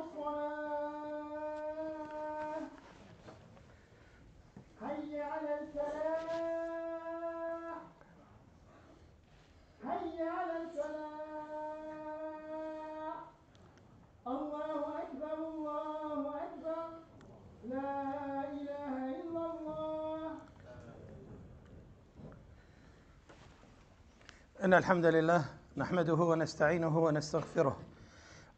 الصلاة هيا على الفلاح حي على الفلاح الله أكبر الله أكبر لا إله إلا الله إن الحمد لله نحمده ونستعينه ونستغفره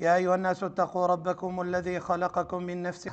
يا ايها الناس اتقوا ربكم الذي خلقكم من نفس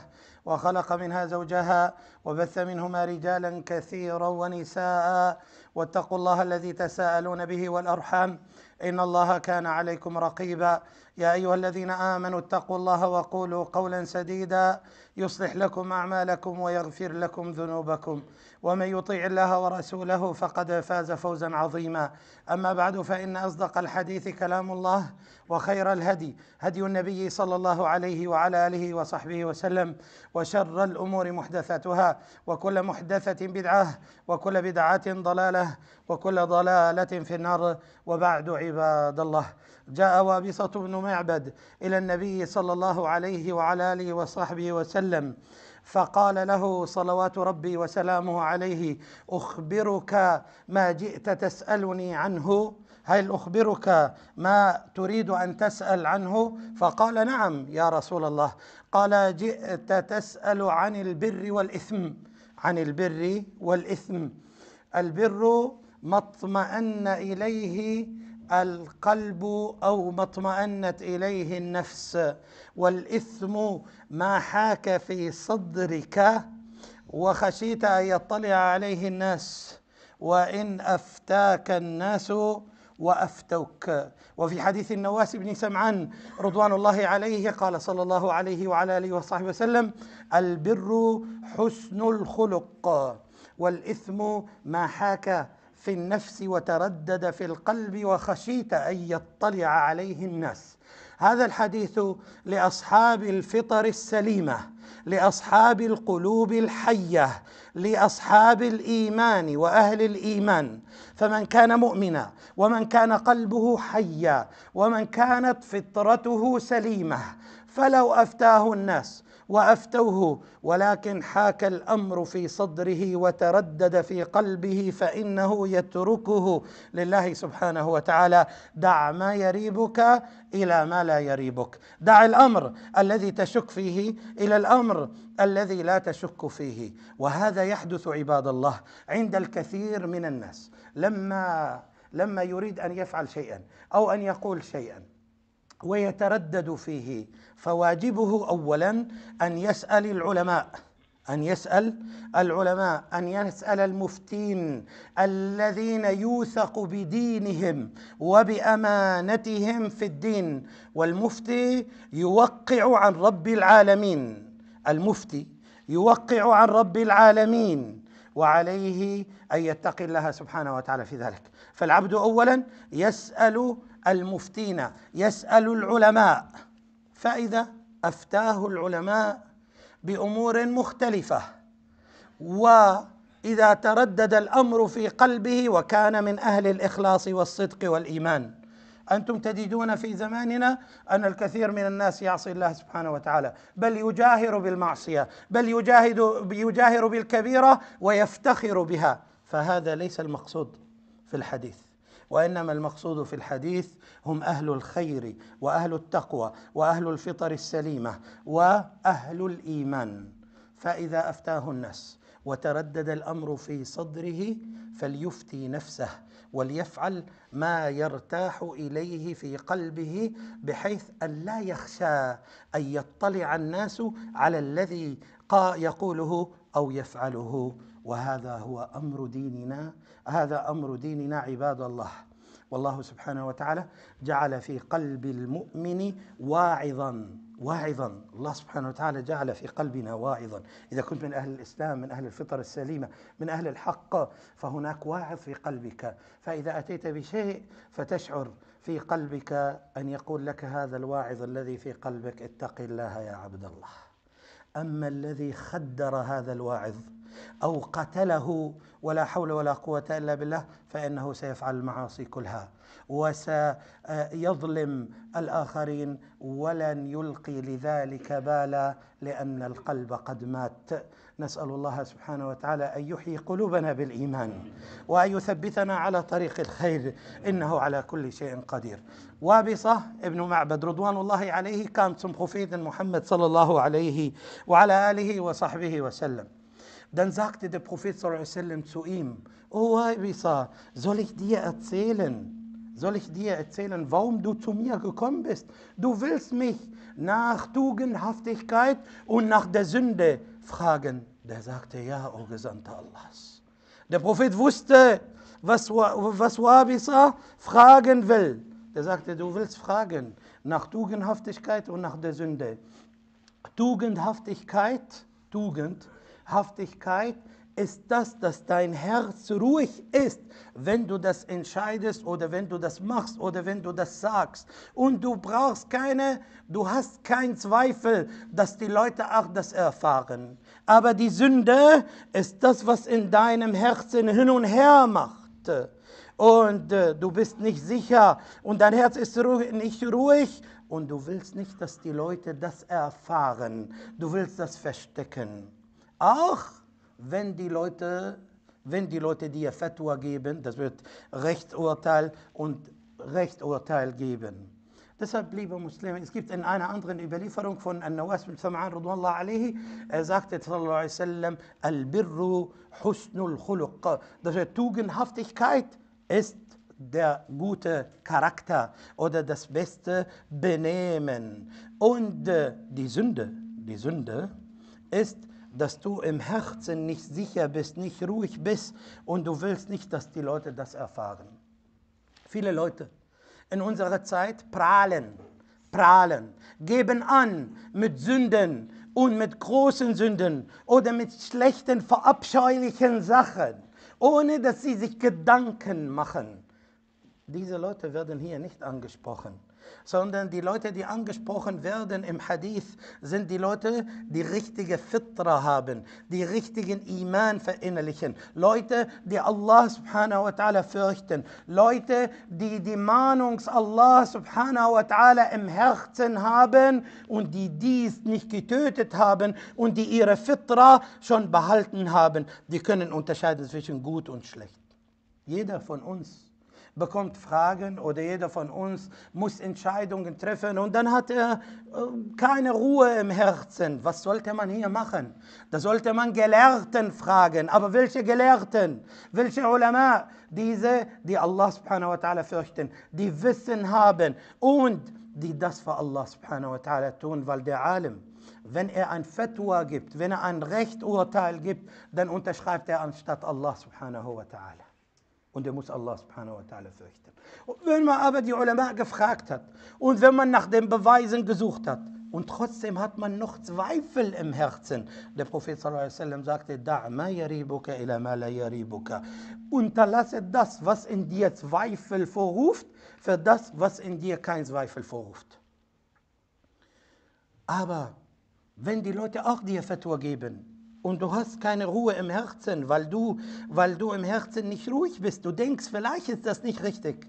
وخلق منها زوجها وبث منهما رجالا كثيرا ونساء واتقوا الله الذي تساءلون به والارحام ان الله كان عليكم رقيبا يا ايها الذين امنوا اتقوا الله وقولوا قولا سديدا يصلح لكم اعمالكم ويغفر لكم ذنوبكم ومن يطيع الله ورسوله فقد فاز فوزا عظيما اما بعد فان اصدق الحديث كلام الله وخير الهدي هدي النبي صلى الله عليه وعلى اله وصحبه وسلم وشر الامور محدثاتها وكل محدثه بدعه وكل بدعه ضلاله وكل ضلاله في النار وبعد عباد الله جاء وابصه بن يعبد الى النبي صلى الله عليه وعلى اله وصحبه وسلم فقال له صلوات ربي وسلامه عليه اخبرك ما جئت تسالني عنه هل اخبرك ما تريد ان تسال عنه فقال نعم يا رسول الله قال جئت تسال عن البر والاثم عن البر والاثم البر ما اطمأن إليه القلب او ما اطمأنت اليه النفس والاثم ما حاك في صدرك وخشيت ان يطلع عليه الناس وان افتاك الناس وافتوك وفي حديث النواس بن سمعان رضوان الله عليه قال صلى الله عليه وعلى اله وصحبه وسلم البر حسن الخلق والاثم ما حاك في النفس وتردد في القلب وخشيت ان يطلع عليه الناس هذا الحديث لاصحاب الفطر السليمه لاصحاب القلوب الحيه لاصحاب الايمان واهل الايمان فمن كان مؤمنا ومن كان قلبه حيا ومن كانت فطرته سليمه فلو افتاه الناس وافتوه ولكن حاك الامر في صدره وتردد في قلبه فانه يتركه لله سبحانه وتعالى دع ما يريبك الى ما لا يريبك دع الامر الذي تشك فيه الى الامر الذي لا تشك فيه وهذا يحدث عباد الله عند الكثير من الناس لما لما يريد ان يفعل شيئا او ان يقول شيئا ويتردد فيه فواجبه اولا ان يسال العلماء ان يسال العلماء ان يسال المفتين الذين يوثق بدينهم وبامانتهم في الدين والمفتي يوقع عن رب العالمين المفتي يوقع عن رب العالمين وعليه ان يتقي الله سبحانه وتعالى في ذلك فالعبد اولا يسال المفتين يسال العلماء فاذا افتاه العلماء بامور مختلفه واذا تردد الامر في قلبه وكان من اهل الاخلاص والصدق والايمان انتم تجدون في زماننا ان الكثير من الناس يعصي الله سبحانه وتعالى بل يجاهر بالمعصيه بل يجاهد يجاهر بالكبيره ويفتخر بها فهذا ليس المقصود في الحديث وانما المقصود في الحديث هم اهل الخير واهل التقوى واهل الفطر السليمه واهل الايمان فاذا افتاه الناس وتردد الامر في صدره فليفتي نفسه وليفعل ما يرتاح اليه في قلبه بحيث ان لا يخشى ان يطلع الناس على الذي يقوله او يفعله وهذا هو امر ديننا هذا امر ديننا عباد الله والله سبحانه وتعالى جعل في قلب المؤمن واعظا واعظا الله سبحانه وتعالى جعل في قلبنا واعظا إذا كنت من أهل الإسلام من أهل الفطر السليمة من أهل الحق فهناك واعظ في قلبك فإذا أتيت بشيء فتشعر في قلبك أن يقول لك هذا الواعظ الذي في قلبك اتق الله يا عبد الله أما الذي خدر هذا الواعظ أو قتله ولا حول ولا قوة إلا بالله فإنه سيفعل المعاصي كلها وسيظلم الآخرين ولن يلقي لذلك بالا لأن القلب قد مات نسأل الله سبحانه وتعالى أن يحيي قلوبنا بالإيمان وأن يثبتنا على طريق الخير إنه على كل شيء قدير وابصة ابن معبد رضوان الله عليه كان سمخفيد محمد صلى الله عليه وعلى آله وصحبه وسلم Dann sagte der Prophet zu ihm, O Abisa, soll ich dir erzählen, soll ich dir erzählen, warum du zu mir gekommen bist? Du willst mich nach Tugendhaftigkeit und nach der Sünde fragen. Der sagte, ja, O Gesandter Allahs. Der Prophet wusste, was, was Wabisa fragen will. Der sagte, du willst fragen nach Tugendhaftigkeit und nach der Sünde. Tugendhaftigkeit, Tugend, Haftigkeit ist das, dass dein Herz ruhig ist, wenn du das entscheidest oder wenn du das machst oder wenn du das sagst. Und du brauchst keine, du hast keinen Zweifel, dass die Leute auch das erfahren. Aber die Sünde ist das, was in deinem Herzen hin und her macht. Und äh, du bist nicht sicher und dein Herz ist nicht ruhig und du willst nicht, dass die Leute das erfahren. Du willst das verstecken. Auch wenn die Leute, wenn die Leute dir Fatwa geben, das wird Rechtsurteil und Rechtsurteil geben. Deshalb, liebe Muslime, es gibt in einer anderen Überlieferung von An-Nawas bin Sam'an radallahu er sagte, sallallahu alaihi wasallam, Al-Birru husnul khuluq. Das heißt, Tugendhaftigkeit ist der gute Charakter oder das beste Benehmen. Und äh, die Sünde, die Sünde ist dass du im Herzen nicht sicher bist, nicht ruhig bist und du willst nicht, dass die Leute das erfahren. Viele Leute in unserer Zeit prahlen, prahlen, geben an mit Sünden und mit großen Sünden oder mit schlechten, verabscheulichen Sachen, ohne dass sie sich Gedanken machen. Diese Leute werden hier nicht angesprochen sondern die Leute, die angesprochen werden im Hadith, sind die Leute, die richtige Fitra haben, die richtigen Iman verinnerlichen. Leute, die Allah subhanahu wa ta'ala fürchten. Leute, die die Mahnungs Allah subhanahu wa ta'ala im Herzen haben und die dies nicht getötet haben und die ihre Fitra schon behalten haben. Die können unterscheiden zwischen gut und schlecht. Jeder von uns bekommt Fragen oder jeder von uns muss Entscheidungen treffen und dann hat er äh, keine Ruhe im Herzen. Was sollte man hier machen? Da sollte man Gelehrten fragen. Aber welche Gelehrten? Welche Ulama? Diese, die Allah subhanahu wa ta'ala fürchten, die Wissen haben und die das für Allah subhanahu wa ta'ala tun, weil der Alim, wenn er ein Fatwa gibt, wenn er ein Rechturteil gibt, dann unterschreibt er anstatt Allah subhanahu wa ta'ala. Und er muss Allah subhanahu wa ta'ala fürchten. Und wenn man aber die Ulama gefragt hat und wenn man nach den Beweisen gesucht hat und trotzdem hat man noch Zweifel im Herzen, der Prophet sagte, Unterlasse das, was in dir Zweifel vorruft, für das, was in dir kein Zweifel vorruft. Aber wenn die Leute auch dir Fatwa geben, und du hast keine Ruhe im Herzen, weil du, weil du im Herzen nicht ruhig bist. Du denkst, vielleicht ist das nicht richtig.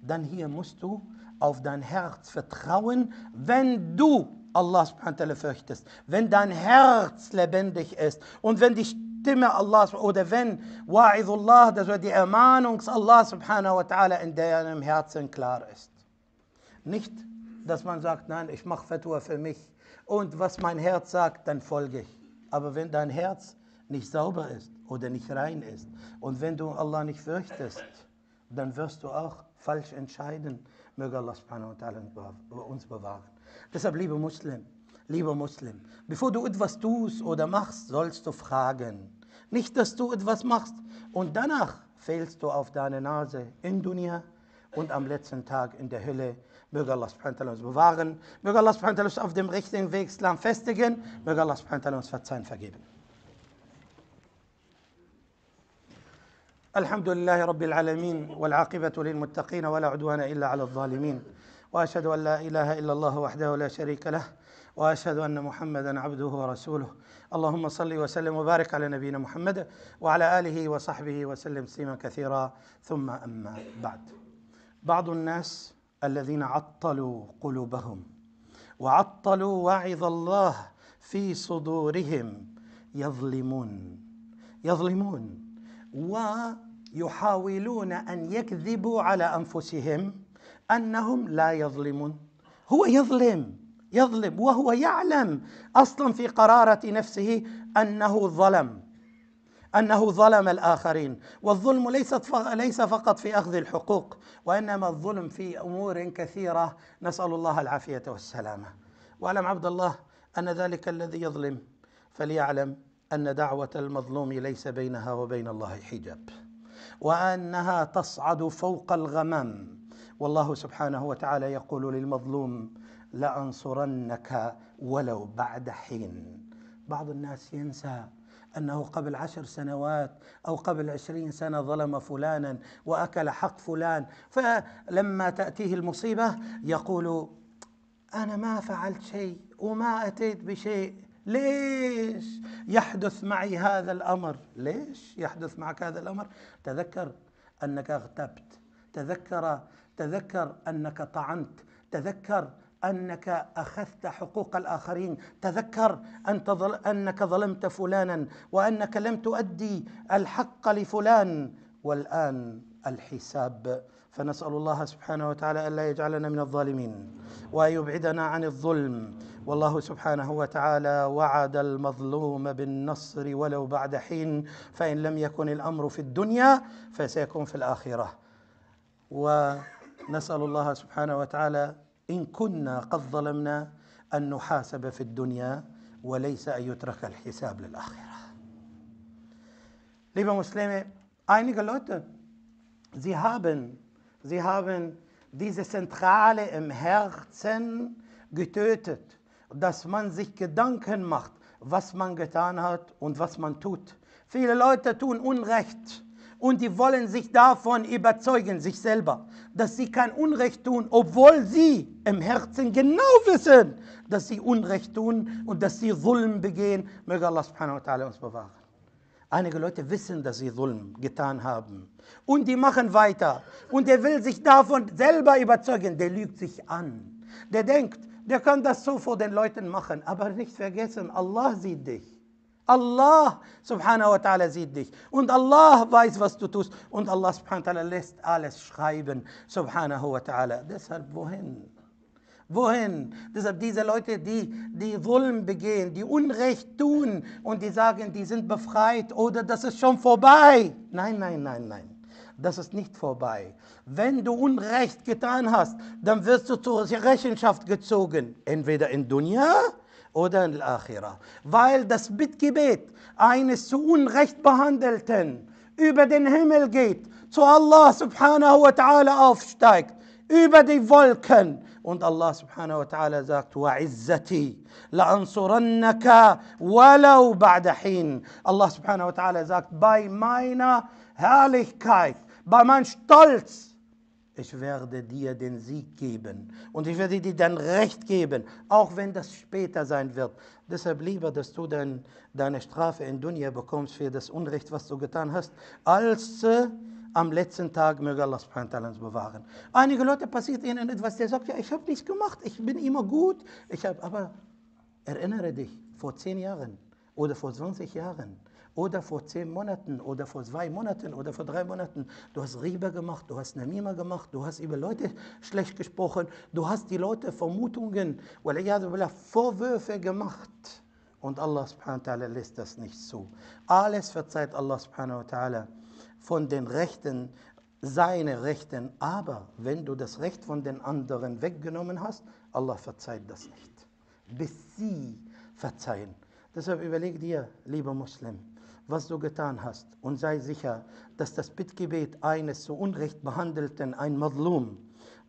Dann hier musst du auf dein Herz vertrauen, wenn du Allah subhanahu fürchtest, wenn dein Herz lebendig ist und wenn die Stimme Allahs oder wenn Wa'idullah, das also war die Ermahnung Allah subhanahu wa ta'ala in deinem Herzen klar ist. Nicht, dass man sagt, nein, ich mache Fatwa für mich und was mein Herz sagt, dann folge ich. Aber wenn dein Herz nicht sauber ist oder nicht rein ist und wenn du Allah nicht fürchtest, dann wirst du auch falsch entscheiden. Möge Allah subhanahu wa uns bewahren. Deshalb, liebe Muslim, lieber Muslim, bevor du etwas tust oder machst, sollst du fragen. Nicht, dass du etwas machst und danach fällst du auf deine Nase in Dunya und am letzten Tag in der Hölle. Möge Allah subhanahu wa ta'ala uns bewahren. Möge Allah subhanahu wa ta'ala uns auf dem richtigen Weg Islam festigen. Möge Allah subhanahu wa ta'ala uns verzeihen, vergeben. الحمد لله رب العالمين والعاقبة للمتقين ولا عدوان إلا على الظالمين وأشهد أن لا إله إلا الله وحده لا شريك له واشهد ان محمدا عبده ورسوله اللهم صل وسلم وبارك على نبينا محمد وعلى اله وصحبه وسلم تسليما كثيرا ثم اما بعد بعض الناس الذين عطلوا قلوبهم وعطلوا وعظ الله في صدورهم يظلمون يظلمون ويحاولون ان يكذبوا على انفسهم انهم لا يظلمون هو يظلم يظلم وهو يعلم اصلا في قراره نفسه انه ظلم انه ظلم الاخرين والظلم ليست ليس فقط في اخذ الحقوق وانما الظلم في امور كثيره نسال الله العافيه والسلامه واعلم عبد الله ان ذلك الذي يظلم فليعلم ان دعوه المظلوم ليس بينها وبين الله حجاب وانها تصعد فوق الغمام والله سبحانه وتعالى يقول للمظلوم لانصرنك ولو بعد حين بعض الناس ينسى أنه قبل عشر سنوات أو قبل عشرين سنة ظلم فلانا وأكل حق فلان فلما تأتيه المصيبة يقول أنا ما فعلت شيء وما أتيت بشيء ليش يحدث معي هذا الأمر ليش يحدث معك هذا الأمر تذكر أنك اغتبت تذكر تذكر أنك طعنت تذكر انك اخذت حقوق الاخرين تذكر أن تظل انك ظلمت فلانا وانك لم تؤدي الحق لفلان والان الحساب فنسال الله سبحانه وتعالى الا يجعلنا من الظالمين وأن يبعدنا عن الظلم والله سبحانه وتعالى وعد المظلوم بالنصر ولو بعد حين فان لم يكن الامر في الدنيا فسيكون في الاخره ونسال الله سبحانه وتعالى إن كنا قد ظلمنا أن نحاسب في الدنيا وليس أن يترك الحساب للآخرة Liebe Muslime, einige Leute, sie haben, sie haben diese Zentrale im Herzen getötet, dass man sich Gedanken macht, was man getan hat und was man tut. Viele Leute tun Unrecht und die wollen sich davon überzeugen, sich selber, dass sie kein Unrecht tun, obwohl sie im Herzen genau wissen, dass sie Unrecht tun und dass sie Zulm begehen. Möge Allah subhanahu wa uns bewahren. Einige Leute wissen, dass sie Zulm getan haben und die machen weiter und der will sich davon selber überzeugen, der lügt sich an. Der denkt, der kann das so vor den Leuten machen, aber nicht vergessen, Allah sieht dich. Allah subhanahu wa ta'ala sieht dich. Und Allah weiß, was du tust. Und Allah subhanahu wa ta'ala lässt alles schreiben. Subhanahu wa ta'ala. Deshalb wohin? Wohin? Deshalb diese Leute, die, die Wulm begehen, die Unrecht tun und die sagen, die sind befreit oder das ist schon vorbei. Nein, nein, nein, nein. Das ist nicht vorbei. Wenn du Unrecht getan hast, dann wirst du zur Rechenschaft gezogen. Entweder in Dunya oder Al-Akhirah. Weil das Bittgebet eines zu Unrecht behandelten über den Himmel geht, zu Allah subhanahu wa ta'ala aufsteigt, über die Wolken. Und Allah subhanahu wa ta'ala sagt, وَعِزَّتِي لَأَنْصُرَنَّكَ وَلَوْ بَعْدَ Allah subhanahu wa ta'ala sagt, bei meiner Herrlichkeit, bei meinem Stolz, ich werde dir den Sieg geben und ich werde dir dann Recht geben, auch wenn das später sein wird. Deshalb lieber, dass du dein, deine Strafe in Dunya bekommst für das Unrecht, was du getan hast, als äh, am letzten Tag möge Allah subhanahu wa ta'ala uns bewahren. Einige Leute passiert ihnen etwas, der sagt, ja, ich habe nichts gemacht, ich bin immer gut, ich habe, aber erinnere dich, vor zehn Jahren oder vor 20 Jahren, oder vor zehn Monaten oder vor zwei Monaten oder vor drei Monaten. Du hast Riebe gemacht, du hast Namima gemacht, du hast über Leute schlecht gesprochen, du hast die Leute Vermutungen, Vorwürfe gemacht. Und Allah subhanahu wa ta'ala lässt das nicht zu. Alles verzeiht Allah subhanahu wa ta'ala von den Rechten, seine Rechten. Aber wenn du das Recht von den anderen weggenommen hast, Allah verzeiht das nicht. Bis sie verzeihen. Deshalb überleg dir, lieber Muslim, was du getan hast und sei sicher, dass das Bittgebet eines zu Unrecht behandelten, ein Madlum,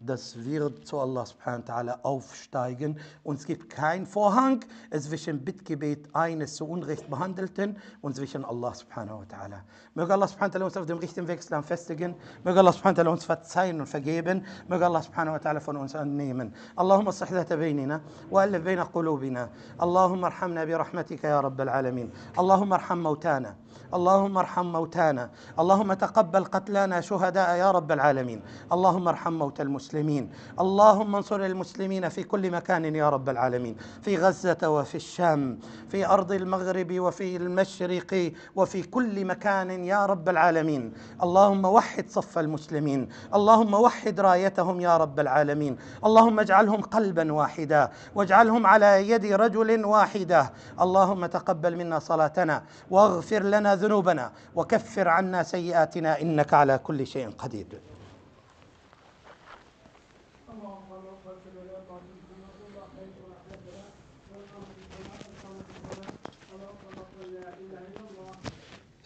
Das wird zu Allah subhanahu wa ta'ala aufsteigen. Und es gibt keinen Vorhang zwischen Bittgebet eines zu Unrecht Behandelten und zwischen Allah subhanahu wa ta'ala. Möge Allah subhanahu wa ta'ala uns auf dem richtigen Weg Islam festigen. Möge Allah subhanahu wa ta'ala uns verzeihen und vergeben. Möge Allah subhanahu wa ta'ala von uns annehmen. Allahumma wa بيننا وألف qulubina. قلوبنا. arhamna ارحمنا برحمتك يا رب العالمين. Allahumma ارحم موتانا. اللهم ارحم موتانا. اللهم تقبل قتلانا شهداء يا رب العالمين. اللهم ارحم موتى المسلمين. المسلمين اللهم انصر المسلمين في كل مكان يا رب العالمين في غزه وفي الشام في ارض المغرب وفي المشرق وفي كل مكان يا رب العالمين اللهم وحد صف المسلمين اللهم وحد رايتهم يا رب العالمين اللهم اجعلهم قلبا واحدا واجعلهم على يد رجل واحده اللهم تقبل منا صلاتنا واغفر لنا ذنوبنا وكفر عنا سيئاتنا انك على كل شيء قدير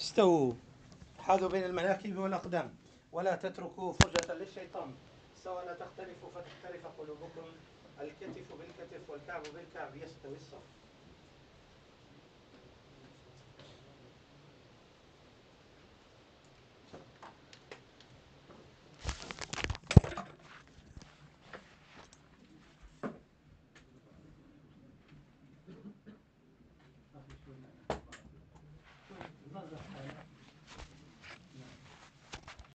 استووا حاذوا بين المناكب والأقدام ولا تتركوا فرجة للشيطان سواء لا تختلفوا فتختلف قلوبكم الكتف بالكتف والكعب بالكعب يستوي الصف